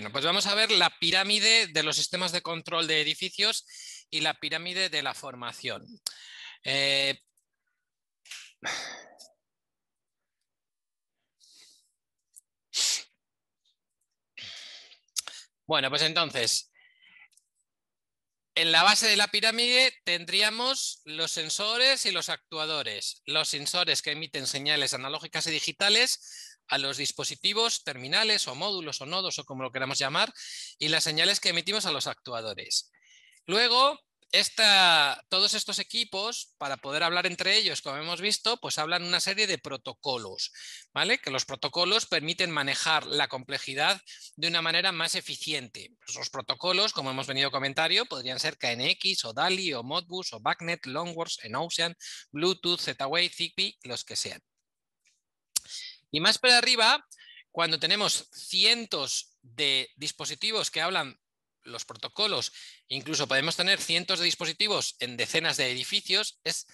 Bueno, pues vamos a ver la pirámide de los sistemas de control de edificios y la pirámide de la formación. Eh, bueno, pues entonces, en la base de la pirámide tendríamos los sensores y los actuadores. Los sensores que emiten señales analógicas y digitales a los dispositivos terminales o módulos o nodos o como lo queramos llamar y las señales que emitimos a los actuadores. Luego, todos estos equipos, para poder hablar entre ellos, como hemos visto, pues hablan una serie de protocolos, ¿vale? Que los protocolos permiten manejar la complejidad de una manera más eficiente. Pues los protocolos, como hemos venido comentario, podrían ser KNX o DALI o Modbus o BACnet, Longworks, Enocean, Bluetooth, Z-Wave, Zigbee, los que sean. Y más para arriba, cuando tenemos cientos de dispositivos que hablan los protocolos, incluso podemos tener cientos de dispositivos en decenas de edificios, es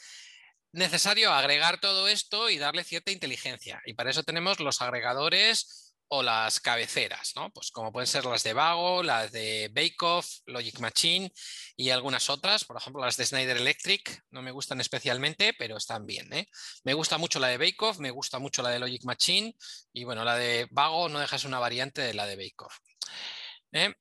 necesario agregar todo esto y darle cierta inteligencia. Y para eso tenemos los agregadores, o las cabeceras, ¿no? Pues como pueden ser las de Vago, las de Bake Logic Machine y algunas otras, por ejemplo las de Snyder Electric, no me gustan especialmente, pero están bien. ¿eh? Me gusta mucho la de Bake me gusta mucho la de Logic Machine y bueno, la de Vago no dejas una variante de la de Bake ¿eh?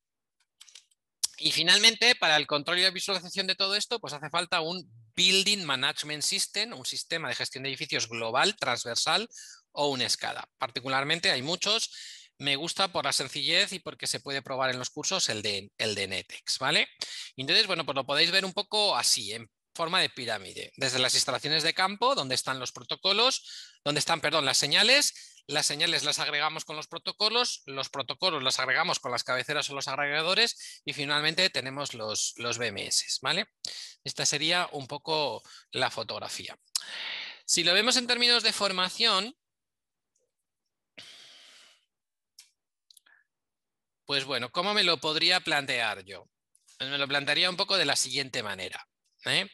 Y finalmente, para el control y la visualización de todo esto, pues hace falta un Building Management System, un sistema de gestión de edificios global, transversal, o una escala. Particularmente hay muchos. Me gusta por la sencillez y porque se puede probar en los cursos el de, el de Netex, ¿vale? Entonces, bueno, pues lo podéis ver un poco así, en forma de pirámide. Desde las instalaciones de campo, donde están los protocolos, donde están, perdón, las señales, las señales las agregamos con los protocolos, los protocolos las agregamos con las cabeceras o los agregadores y finalmente tenemos los, los BMS. ¿vale? Esta sería un poco la fotografía. Si lo vemos en términos de formación, Pues bueno, ¿cómo me lo podría plantear yo? Pues me lo plantearía un poco de la siguiente manera. ¿eh?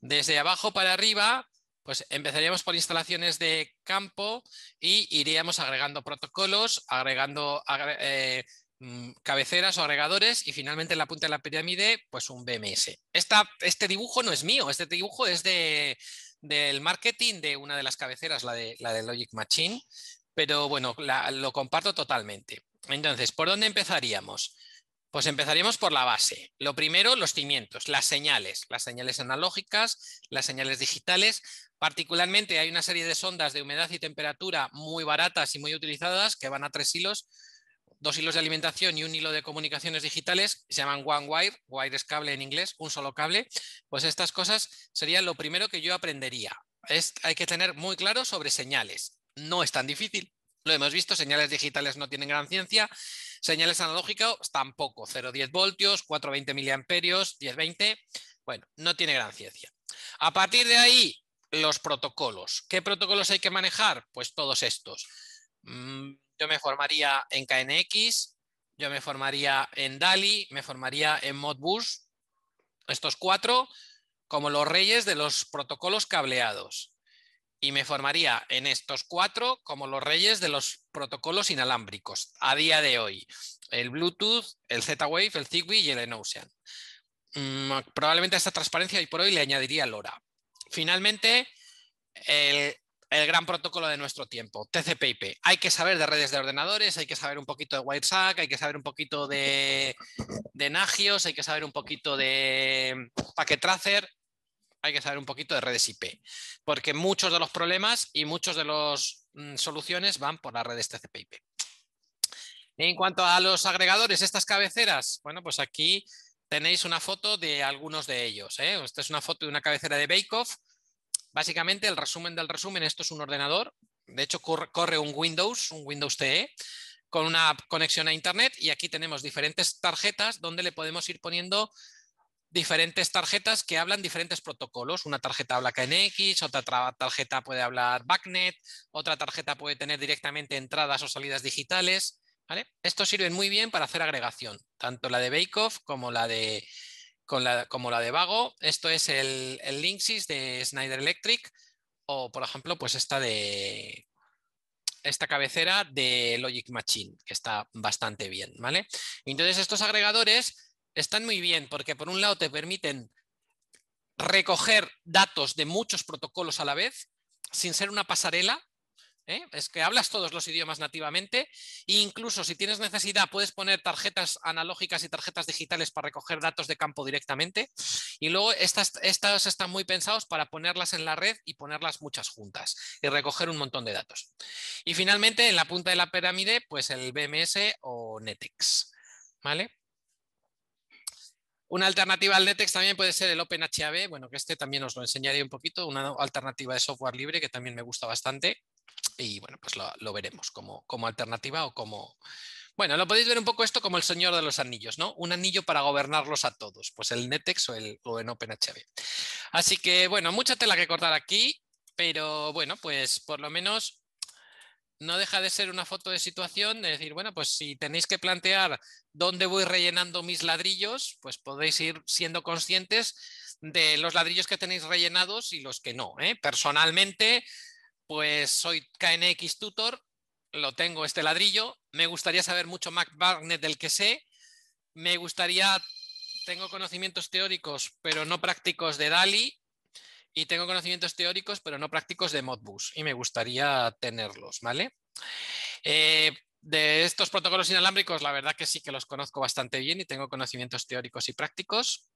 Desde abajo para arriba, pues empezaríamos por instalaciones de campo y iríamos agregando protocolos, agregando eh, mm, cabeceras o agregadores y finalmente en la punta de la pirámide, pues un BMS. este dibujo no es mío, este dibujo es de, del marketing de una de las cabeceras, la de, la de Logic Machine, pero bueno, lo comparto totalmente. Entonces, ¿por dónde empezaríamos? Pues empezaríamos por la base. Lo primero, los cimientos, las señales, las señales analógicas, las señales digitales. Particularmente hay una serie de sondas de humedad y temperatura muy baratas y muy utilizadas que van a tres hilos, dos hilos de alimentación y un hilo de comunicaciones digitales, se llaman One Wire, wire es cable en inglés, un solo cable. Pues estas cosas serían lo primero que yo aprendería. hay que tener muy claro sobre señales. No es tan difícil, lo hemos visto, señales digitales no tienen gran ciencia, señales analógicas pues, tampoco, 0,10 voltios, 4,20 miliamperios, 10-20, bueno, no tiene gran ciencia. A partir de ahí, los protocolos. ¿Qué protocolos hay que manejar? Pues todos estos. Mm, yo me formaría en KNX, yo me formaría en DALI, me formaría en Modbus, estos cuatro, como los reyes de los protocolos cableados y me formaría en estos cuatro como los reyes de los protocolos inalámbricos a día de hoy. El Bluetooth, el Z-Wave, el Zigbee y el Enocean. Mm, probablemente a esta transparencia hoy por hoy le añadiría LoRa. Finalmente, el, gran protocolo de nuestro tiempo, TCP/IP. Hay que saber de redes de ordenadores, hay que saber un poquito de WireShark, hay que saber un poquito de, de Nagios, hay que saber un poquito de Packet Tracer, hay que saber un poquito de redes IP, porque muchos de los problemas y muchos de las mm, soluciones van por las redes este TCP/IP. En cuanto a los agregadores, estas cabeceras, bueno, pues aquí tenéis una foto de algunos de ellos. ¿eh? Esta es una foto de una cabecera de Bakeoff. Básicamente, el resumen del resumen, esto es un ordenador, de hecho corre un Windows, un Windows TE, con una conexión a Internet y aquí tenemos diferentes tarjetas donde le podemos ir poniendo diferentes tarjetas que hablan diferentes protocolos. Una tarjeta habla KNX, otra tarjeta puede hablar BACnet... otra tarjeta puede tener directamente entradas o salidas digitales. Estos sirven muy bien para hacer agregación, tanto la de Bakeoff como la de, como la de Vago. Esto es el, el Linksys de Snyder Electric o, por ejemplo, pues esta de esta cabecera de Logic Machine, que está bastante bien, ¿vale? Entonces, estos agregadores están muy bien porque por un lado te permiten recoger datos de muchos protocolos a la vez sin ser una pasarela. ¿eh? Es que hablas todos los idiomas nativamente e incluso si tienes necesidad puedes poner tarjetas analógicas y tarjetas digitales para recoger datos de campo directamente y luego estas, están muy pensados para ponerlas en la red y ponerlas muchas juntas y recoger un montón de datos. Y finalmente en la punta de la pirámide pues el BMS o Netex. ¿Vale? Una alternativa al NETEX también puede ser el OpenHAB, bueno, que este también os lo enseñaré un poquito, una alternativa de software libre que también me gusta bastante y bueno, pues lo, veremos como, como alternativa o como, bueno, lo podéis ver un poco esto como el señor de los anillos, ¿no? Un anillo para gobernarlos a todos, pues el Netex o, el, o en OpenHAB Así que, bueno, mucha tela que cortar aquí, pero bueno, pues por lo menos no deja de ser una foto de situación, de decir, bueno, pues si tenéis que plantear dónde voy rellenando mis ladrillos, pues podéis ir siendo conscientes de los ladrillos que tenéis rellenados y los que no. ¿eh? Personalmente, pues soy KNX Tutor, lo tengo este ladrillo, me gustaría saber mucho Mac Barnett del que sé, me gustaría, tengo conocimientos teóricos, pero no prácticos de DALI, y tengo conocimientos teóricos, pero no prácticos de Modbus y me gustaría tenerlos, ¿vale? Eh, de estos protocolos inalámbricos, la verdad que sí que los conozco bastante bien y tengo conocimientos teóricos y prácticos.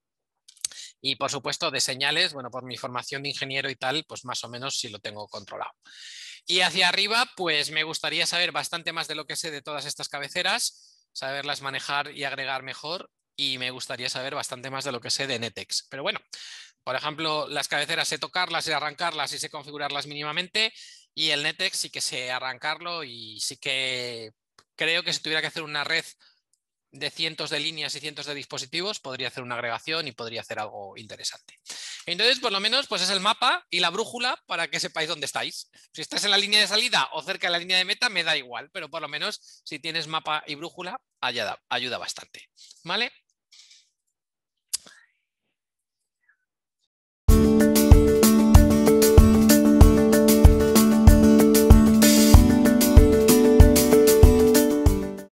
Y por supuesto de señales, bueno, por mi formación de ingeniero y tal, pues más o menos sí lo tengo controlado. Y hacia arriba, pues me gustaría saber bastante más de lo que sé de todas estas cabeceras, saberlas manejar y agregar mejor y me gustaría saber bastante más de lo que sé de Netex. Pero bueno, por ejemplo, las cabeceras sé tocarlas, y arrancarlas y sé configurarlas mínimamente y el Netex sí que sé arrancarlo y sí que creo que si tuviera que hacer una red de cientos de líneas y cientos de dispositivos, podría hacer una agregación y podría hacer algo interesante. Entonces, por lo menos, pues es el mapa y la brújula para que sepáis dónde estáis. Si estás en la línea de salida o cerca de la línea de meta, me da igual, pero por lo menos si tienes mapa y brújula, ayuda, ayuda bastante. ¿Vale?